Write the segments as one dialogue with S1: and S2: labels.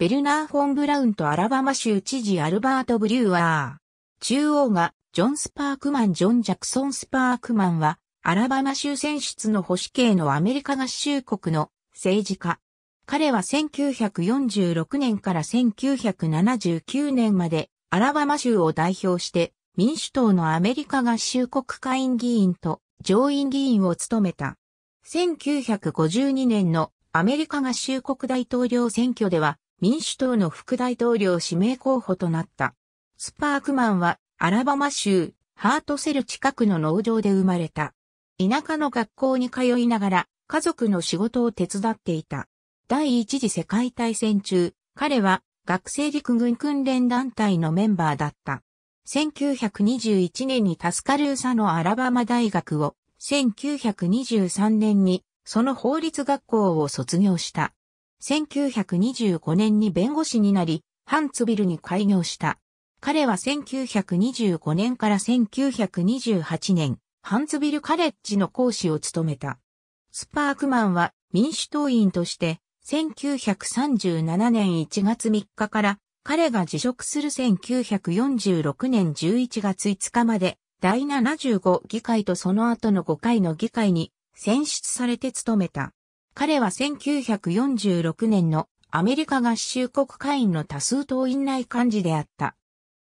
S1: ベルナー・フォン・ブラウンとアラバマ州知事アルバート・ブリューアー。中央がジョン・スパークマン・ジョン・ジャクソン・スパークマンは、アラバマ州選出の保守系のアメリカ合衆国の政治家。彼は1946年から1979年までアラバマ州を代表して民主党のアメリカ合衆国会院議員と上院議員を務めた。1952年のアメリカ合衆国大統領選挙では民主党の副大統領指名候補となった。スパークマンはアラバマ州ハートセル近くの農場で生まれた。田舎の学校に通いながら家族の仕事を手伝っていた。第一次世界大戦中、彼は学生陸軍訓練団体のメンバーだった。1921年にタスカルーサのアラバマ大学を、1923年にその法律学校を卒業した。1925年に弁護士になり、ハンツビルに開業した。彼は1925年から1928年、ハンツビルカレッジの講師を務めた。スパークマンは民主党員として、1937年1月3日から彼が辞職する1946年11月5日まで第75議会とその後の5回の議会に選出されて務めた。彼は1946年のアメリカ合衆国会員の多数党院内幹事であった。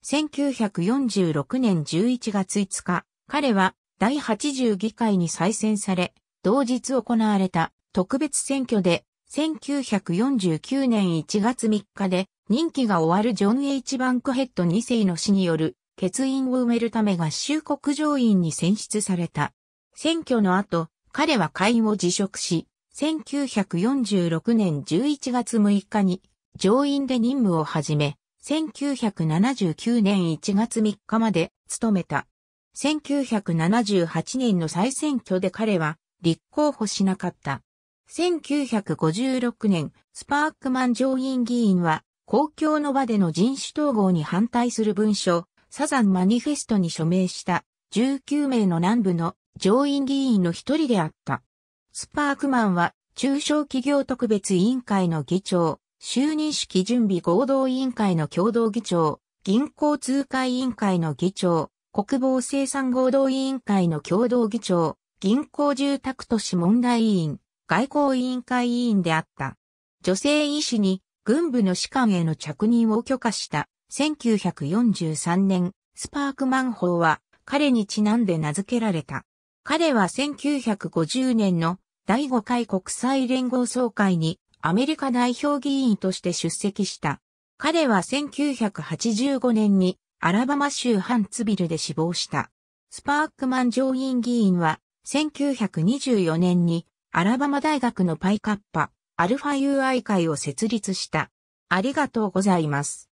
S1: 1946年11月5日、彼は第80議会に再選され、同日行われた特別選挙で1949年1月3日で任期が終わるジョン・ H・ バンクヘッド2世の死による欠員を埋めるため合衆国上院に選出された。選挙の後、彼は会員を辞職し、1946年11月6日に上院で任務を始め、1979年1月3日まで務めた。1978年の再選挙で彼は立候補しなかった。1956年、スパークマン上院議員は公共の場での人種統合に反対する文書、サザンマニフェストに署名した19名の南部の上院議員の一人であった。スパークマンは、中小企業特別委員会の議長、就任式準備合同委員会の共同議長、銀行通貨委員会の議長、国防生産合同委員会の共同議長、銀行住宅都市問題委員、外交委員会委員であった。女性医師に軍部の士官への着任を許可した1943年、スパークマン法は彼にちなんで名付けられた。彼は1950年の第5回国際連合総会にアメリカ代表議員として出席した。彼は1985年にアラバマ州ハンツビルで死亡した。スパークマン上院議員は1924年にアラバマ大学のパイカッパ、アルファ UI 会を設立した。ありがとうございます。